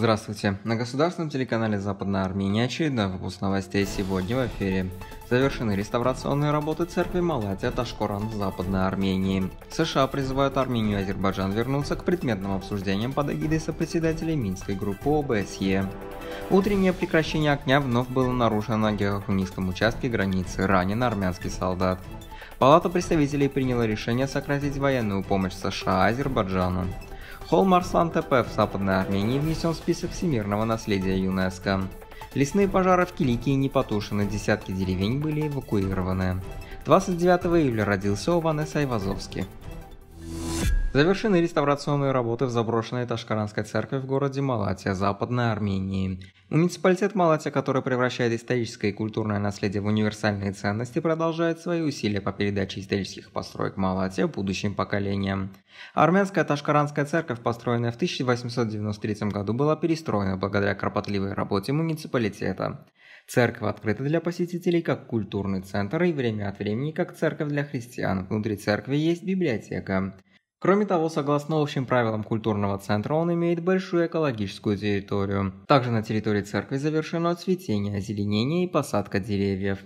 Здравствуйте! На государственном телеканале «Западная Армения» очередной выпуск новостей сегодня в эфире. Завершены реставрационные работы церкви Малатия Ташкоран в Западной Армении. США призывают Армению и Азербайджан вернуться к предметным обсуждениям под эгидой сопредседателей Минской группы ОБСЕ. Утреннее прекращение огня вновь было нарушено на геохунистском участке границы, ранен армянский солдат. Палата представителей приняла решение сократить военную помощь США Азербайджану. Холм Арслан ТП в Западной Армении внесен в список всемирного наследия ЮНЕСКо. Лесные пожары в Киликии не потушены, десятки деревень были эвакуированы. 29 июля родился Ованес Айвазовский. Завершены реставрационные работы в заброшенной Ташкаранской церкви в городе Малатия, Западной Армении. Муниципалитет Малатия, который превращает историческое и культурное наследие в универсальные ценности, продолжает свои усилия по передаче исторических построек Малатия будущим поколениям. Армянская Ташкаранская церковь, построенная в 1893 году, была перестроена благодаря кропотливой работе муниципалитета. Церковь открыта для посетителей как культурный центр и время от времени как церковь для христиан. Внутри церкви есть библиотека. Кроме того, согласно общим правилам культурного центра, он имеет большую экологическую территорию. Также на территории церкви завершено цветение, озеленение и посадка деревьев.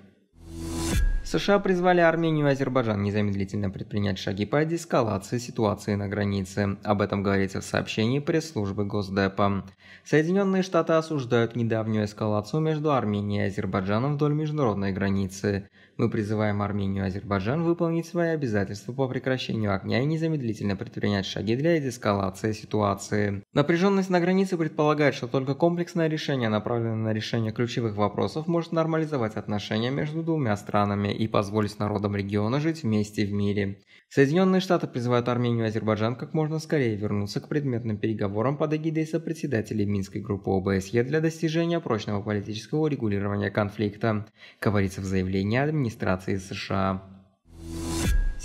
США призвали Армению и Азербайджан незамедлительно предпринять шаги по деэскалации ситуации на границе. Об этом говорится в сообщении пресс-службы Госдепа. Соединенные Штаты осуждают недавнюю эскалацию между Арменией и Азербайджаном вдоль международной границы мы призываем Армению и Азербайджан выполнить свои обязательства по прекращению огня и незамедлительно предпринять шаги для деэскалации ситуации. Напряженность на границе предполагает, что только комплексное решение, направленное на решение ключевых вопросов, может нормализовать отношения между двумя странами и позволить народам региона жить вместе в мире. Соединенные Штаты призывают Армению и Азербайджан как можно скорее вернуться к предметным переговорам под эгидой сопредседателей Минской группы ОБСЕ для достижения прочного политического урегулирования конфликта, говорится в заявлении администрации США.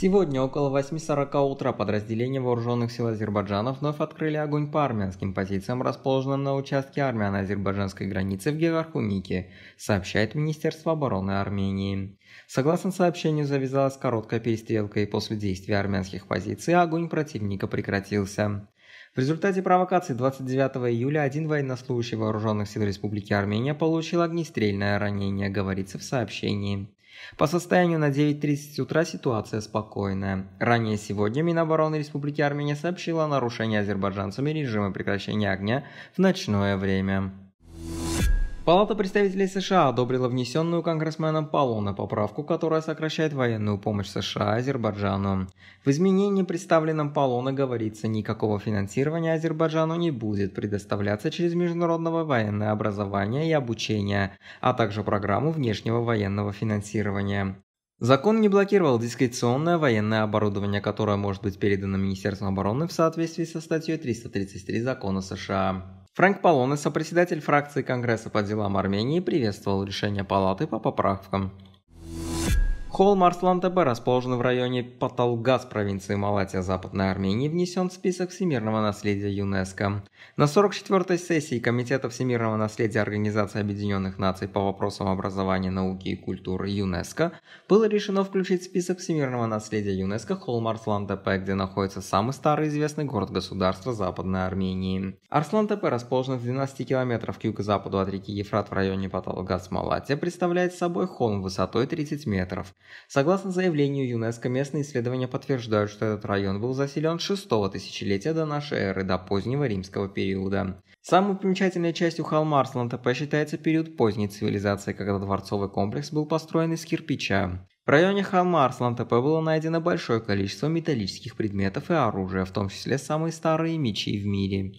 Сегодня около 8.40 утра подразделения вооруженных сил Азербайджана вновь открыли огонь по армянским позициям, расположенным на участке армяно-азербайджанской границы в Гегархунике, сообщает Министерство обороны Армении. Согласно сообщению, завязалась короткая перестрелка и после действия армянских позиций огонь противника прекратился. В результате провокации 29 июля один военнослужащий Вооруженных сил Республики Армения получил огнестрельное ранение, говорится в сообщении. По состоянию на 9.30 утра ситуация спокойная. Ранее сегодня Минобороны Республики Армения сообщила о нарушении азербайджанцами режима прекращения огня в ночное время. Палата представителей США одобрила внесенную конгрессменом Палона поправку, которая сокращает военную помощь США Азербайджану. В изменении, представленном Палона, говорится, никакого финансирования Азербайджану не будет предоставляться через международного военное образование и обучение, а также программу внешнего военного финансирования. Закон не блокировал дискреционное военное оборудование, которое может быть передано Министерством обороны в соответствии со статьей 333 закона США. Фрэнк Полоне, сопредседатель фракции Конгресса по делам Армении, приветствовал решение Палаты по поправкам. Холм Арслан-ТБ расположен в районе Паталгас провинции Малатия Западной Армении и внесен в список всемирного наследия ЮНЕСКо. На 44-й сессии Комитета всемирного наследия Организации Объединенных Наций по вопросам образования, науки и культуры ЮНЕСКо было решено включить в список всемирного наследия ЮНЕСКо холм Арслан-ТП, где находится самый старый известный город государства Западной Армении. Арслан-ТП расположен в 12 километров к юго-западу от реки Ефрат в районе Паталгас малатия представляет собой холм высотой 30 метров. Согласно заявлению ЮНЕСКО, местные исследования подтверждают, что этот район был заселен 6 тысячелетия до нашей эры, до позднего римского периода. Самой примечательной частью холма Арслантепе считается период поздней цивилизации, когда дворцовый комплекс был построен из кирпича. В районе холма Арслантепе было найдено большое количество металлических предметов и оружия, в том числе самые старые мечи в мире.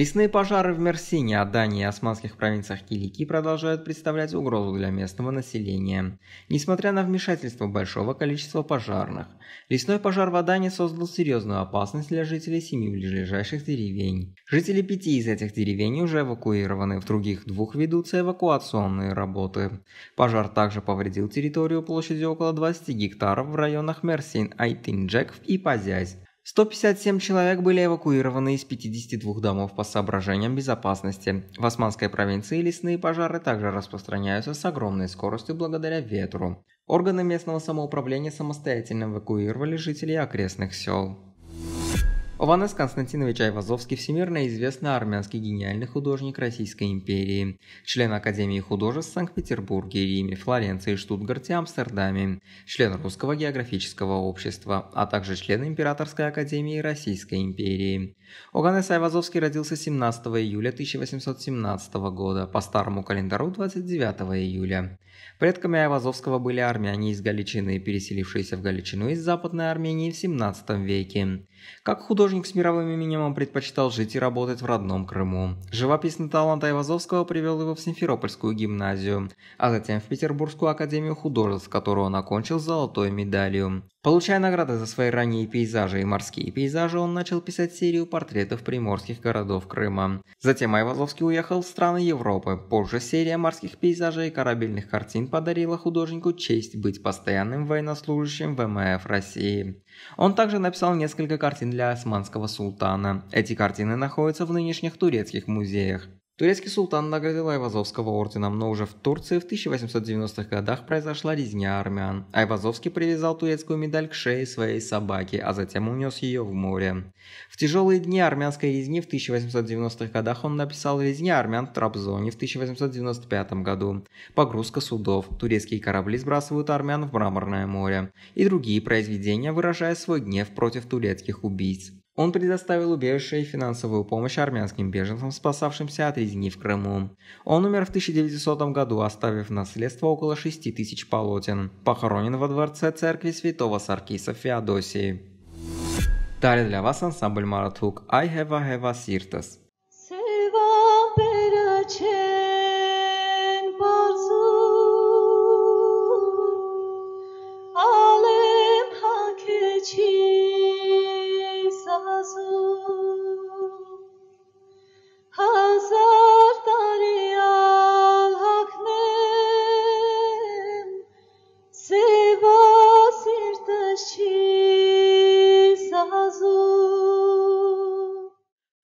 Лесные пожары в Мерсине, Адании и османских провинциях Килики продолжают представлять угрозу для местного населения, несмотря на вмешательство большого количества пожарных. Лесной пожар в Адане создал серьезную опасность для жителей семи ближайших деревень. Жители пяти из этих деревень уже эвакуированы, в других двух ведутся эвакуационные работы. Пожар также повредил территорию площадью около 20 гектаров в районах Мерсин, Айтинджек и Пазязь. 157 человек были эвакуированы из 52 домов по соображениям безопасности. В Османской провинции лесные пожары также распространяются с огромной скоростью благодаря ветру. Органы местного самоуправления самостоятельно эвакуировали жителей окрестных сел. Ованес Константинович Айвазовский – всемирно известный армянский гениальный художник Российской империи, член Академии художеств в Санкт-Петербурге, Риме, Флоренции, Штутгарте, Амстердаме, член Русского географического общества, а также член Императорской Академии Российской империи. Оганес Айвазовский родился 17 июля 1817 года, по старому календару 29 июля. Предками Айвазовского были армяне из Галичины, переселившиеся в Галичину из Западной Армении в 17 веке. Как художник художник с мировым именем предпочитал жить и работать в родном Крыму. Живописный талант Айвазовского привел его в Симферопольскую гимназию, а затем в Петербургскую академию художеств, которую он окончил золотой медалью. Получая награды за свои ранние пейзажи и морские пейзажи, он начал писать серию портретов приморских городов Крыма. Затем Айвазовский уехал в страны Европы. Позже серия морских пейзажей и корабельных картин подарила художнику честь быть постоянным военнослужащим ВМФ России. Он также написал несколько картин для османского султана. Эти картины находятся в нынешних турецких музеях. Турецкий султан наградил Айвазовского орденом, но уже в Турции в 1890-х годах произошла резня армян. Айвазовский привязал турецкую медаль к шее своей собаки, а затем унес ее в море. В тяжелые дни армянской резни в 1890-х годах он написал «Резня армян в Трабзоне» в 1895 году, «Погрузка судов», «Турецкие корабли сбрасывают армян в Мраморное море» и другие произведения, выражая свой гнев против турецких убийц. Он предоставил убежище и финансовую помощь армянским беженцам, спасавшимся от резни в Крыму. Он умер в 1900 году, оставив наследство около 6 тысяч полотен. Похоронен во дворце церкви святого Саркиса в Феодосии. Далее для вас ансамбль Маратук «I have a have a sirtas».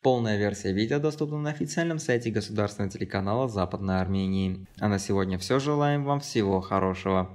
Полная версия видео доступна на официальном сайте государственного телеканала Западной Армении. А на сегодня все. Желаем вам всего хорошего.